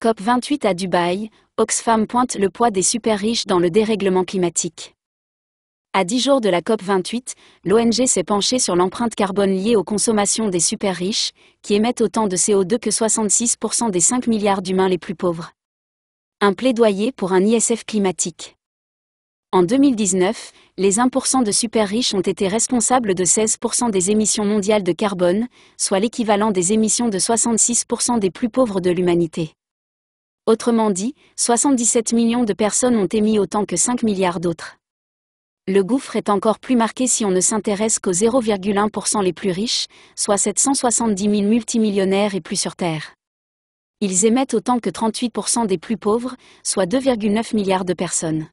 COP28 à Dubaï, Oxfam pointe le poids des super-riches dans le dérèglement climatique. À 10 jours de la COP28, l'ONG s'est penchée sur l'empreinte carbone liée aux consommations des super-riches, qui émettent autant de CO2 que 66% des 5 milliards d'humains les plus pauvres. Un plaidoyer pour un ISF climatique. En 2019, les 1% de super-riches ont été responsables de 16% des émissions mondiales de carbone, soit l'équivalent des émissions de 66% des plus pauvres de l'humanité. Autrement dit, 77 millions de personnes ont émis autant que 5 milliards d'autres. Le gouffre est encore plus marqué si on ne s'intéresse qu'aux 0,1% les plus riches, soit 770 000 multimillionnaires et plus sur Terre. Ils émettent autant que 38% des plus pauvres, soit 2,9 milliards de personnes.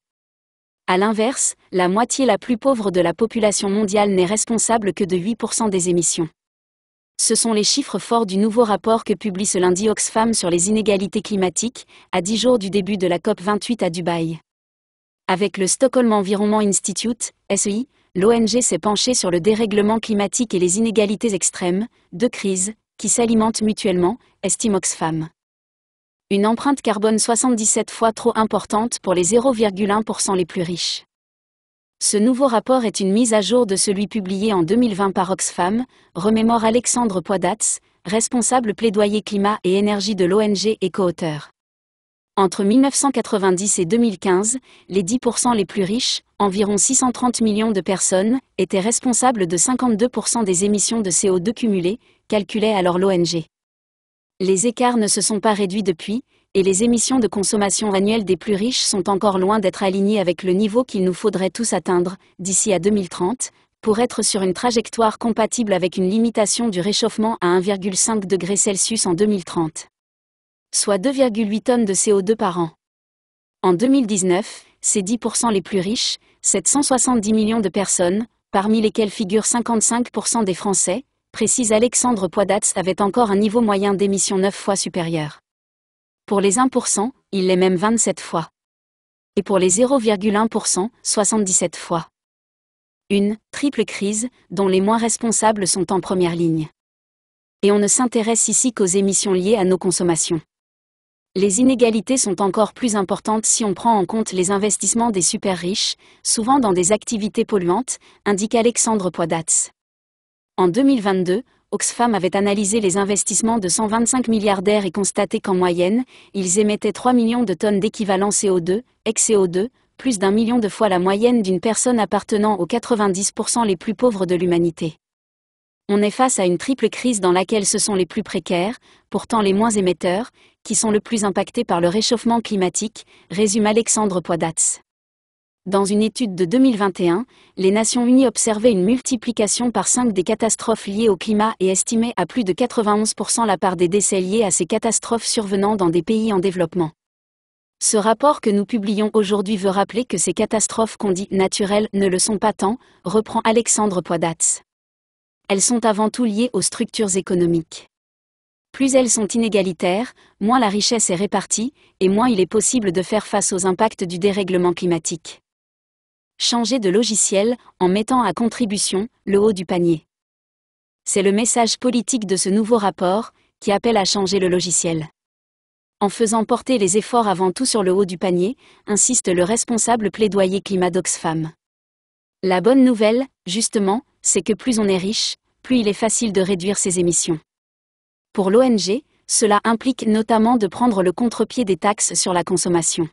A l'inverse, la moitié la plus pauvre de la population mondiale n'est responsable que de 8% des émissions. Ce sont les chiffres forts du nouveau rapport que publie ce lundi Oxfam sur les inégalités climatiques, à 10 jours du début de la COP28 à Dubaï. Avec le Stockholm Environment Institute, SEI, l'ONG s'est penchée sur le dérèglement climatique et les inégalités extrêmes, deux crises, qui s'alimentent mutuellement, estime Oxfam. Une empreinte carbone 77 fois trop importante pour les 0,1% les plus riches. Ce nouveau rapport est une mise à jour de celui publié en 2020 par Oxfam, remémore Alexandre Poidatz, responsable plaidoyer climat et énergie de l'ONG et co-auteur. Entre 1990 et 2015, les 10% les plus riches, environ 630 millions de personnes, étaient responsables de 52% des émissions de CO2 cumulées, calculait alors l'ONG. Les écarts ne se sont pas réduits depuis, et les émissions de consommation annuelles des plus riches sont encore loin d'être alignées avec le niveau qu'il nous faudrait tous atteindre, d'ici à 2030, pour être sur une trajectoire compatible avec une limitation du réchauffement à 1,5 degré Celsius en 2030, soit 2,8 tonnes de CO2 par an. En 2019, ces 10% les plus riches, 770 millions de personnes, parmi lesquelles figurent 55% des Français, précise Alexandre Poidatz, avaient encore un niveau moyen d'émission 9 fois supérieur. Pour les 1%, il l'est même 27 fois. Et pour les 0,1%, 77 fois. Une triple crise, dont les moins responsables sont en première ligne. Et on ne s'intéresse ici qu'aux émissions liées à nos consommations. Les inégalités sont encore plus importantes si on prend en compte les investissements des super-riches, souvent dans des activités polluantes, indique Alexandre Poidatz. En 2022, Oxfam avait analysé les investissements de 125 milliardaires et constaté qu'en moyenne, ils émettaient 3 millions de tonnes d'équivalent CO2, ex-CO2, plus d'un million de fois la moyenne d'une personne appartenant aux 90% les plus pauvres de l'humanité. On est face à une triple crise dans laquelle ce sont les plus précaires, pourtant les moins émetteurs, qui sont le plus impactés par le réchauffement climatique, résume Alexandre Poidatz. Dans une étude de 2021, les Nations Unies observaient une multiplication par 5 des catastrophes liées au climat et estimaient à plus de 91% la part des décès liés à ces catastrophes survenant dans des pays en développement. Ce rapport que nous publions aujourd'hui veut rappeler que ces catastrophes qu'on dit naturelles ne le sont pas tant, reprend Alexandre Poidatz. Elles sont avant tout liées aux structures économiques. Plus elles sont inégalitaires, moins la richesse est répartie, et moins il est possible de faire face aux impacts du dérèglement climatique. Changer de logiciel en mettant à contribution le haut du panier. C'est le message politique de ce nouveau rapport qui appelle à changer le logiciel. En faisant porter les efforts avant tout sur le haut du panier, insiste le responsable plaidoyer climat d'Oxfam. La bonne nouvelle, justement, c'est que plus on est riche, plus il est facile de réduire ses émissions. Pour l'ONG, cela implique notamment de prendre le contre-pied des taxes sur la consommation.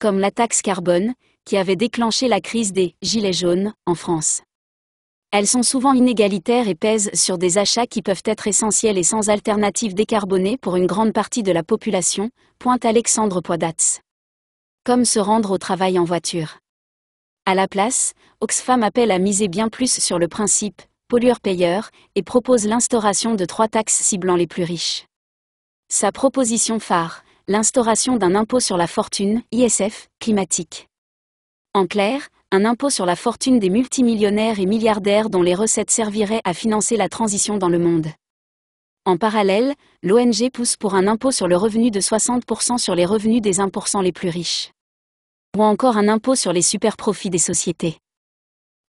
Comme la taxe carbone, qui avait déclenché la crise des Gilets jaunes en France. Elles sont souvent inégalitaires et pèsent sur des achats qui peuvent être essentiels et sans alternative décarbonée pour une grande partie de la population, pointe Alexandre Poidatz. Comme se rendre au travail en voiture. À la place, Oxfam appelle à miser bien plus sur le principe pollueur-payeur et propose l'instauration de trois taxes ciblant les plus riches. Sa proposition phare, l'instauration d'un impôt sur la fortune, ISF, climatique. En clair, un impôt sur la fortune des multimillionnaires et milliardaires dont les recettes serviraient à financer la transition dans le monde. En parallèle, l'ONG pousse pour un impôt sur le revenu de 60% sur les revenus des 1% les plus riches. Ou encore un impôt sur les superprofits des sociétés.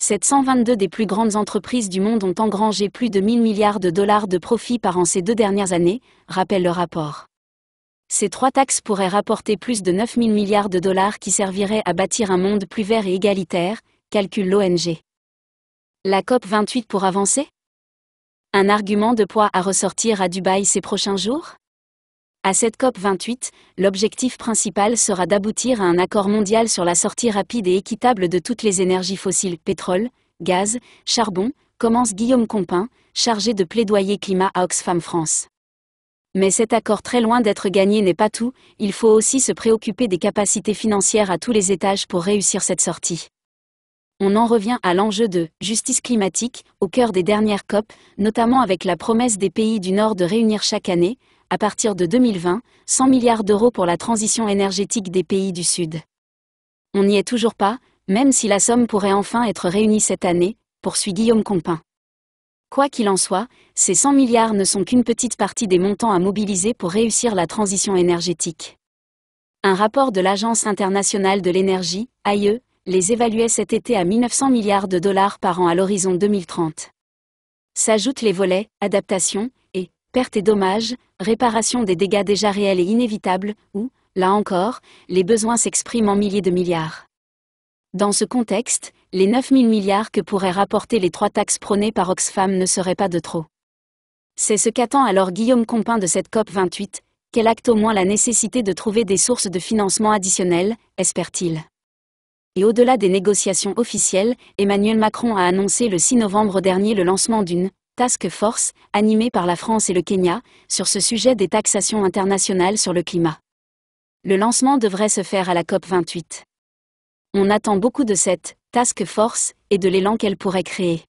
722 des plus grandes entreprises du monde ont engrangé plus de 1000 milliards de dollars de profits par an ces deux dernières années, rappelle le rapport. Ces trois taxes pourraient rapporter plus de 9 000 milliards de dollars qui serviraient à bâtir un monde plus vert et égalitaire, calcule l'ONG. La COP28 pour avancer Un argument de poids à ressortir à Dubaï ces prochains jours à cette COP28, l'objectif principal sera d'aboutir à un accord mondial sur la sortie rapide et équitable de toutes les énergies fossiles, pétrole, gaz, charbon, commence Guillaume Compin, chargé de plaidoyer climat à Oxfam France. Mais cet accord très loin d'être gagné n'est pas tout, il faut aussi se préoccuper des capacités financières à tous les étages pour réussir cette sortie. On en revient à l'enjeu de justice climatique, au cœur des dernières COP, notamment avec la promesse des pays du Nord de réunir chaque année, à partir de 2020, 100 milliards d'euros pour la transition énergétique des pays du Sud. On n'y est toujours pas, même si la somme pourrait enfin être réunie cette année, poursuit Guillaume Compin. Quoi qu'il en soit, ces 100 milliards ne sont qu'une petite partie des montants à mobiliser pour réussir la transition énergétique. Un rapport de l'Agence internationale de l'énergie, AIE, les évaluait cet été à 1900 milliards de dollars par an à l'horizon 2030. S'ajoutent les volets adaptation et perte et dommages, réparation des dégâts déjà réels et inévitables, où, là encore, les besoins s'expriment en milliers de milliards. Dans ce contexte, les 9 000 milliards que pourraient rapporter les trois taxes prônées par Oxfam ne seraient pas de trop. C'est ce qu'attend alors Guillaume Compain de cette COP28, qu'elle acte au moins la nécessité de trouver des sources de financement additionnelles, espère-t-il. Et au-delà des négociations officielles, Emmanuel Macron a annoncé le 6 novembre dernier le lancement d'une task force, animée par la France et le Kenya, sur ce sujet des taxations internationales sur le climat. Le lancement devrait se faire à la COP28. On attend beaucoup de cette task force et de l'élan qu'elle pourrait créer.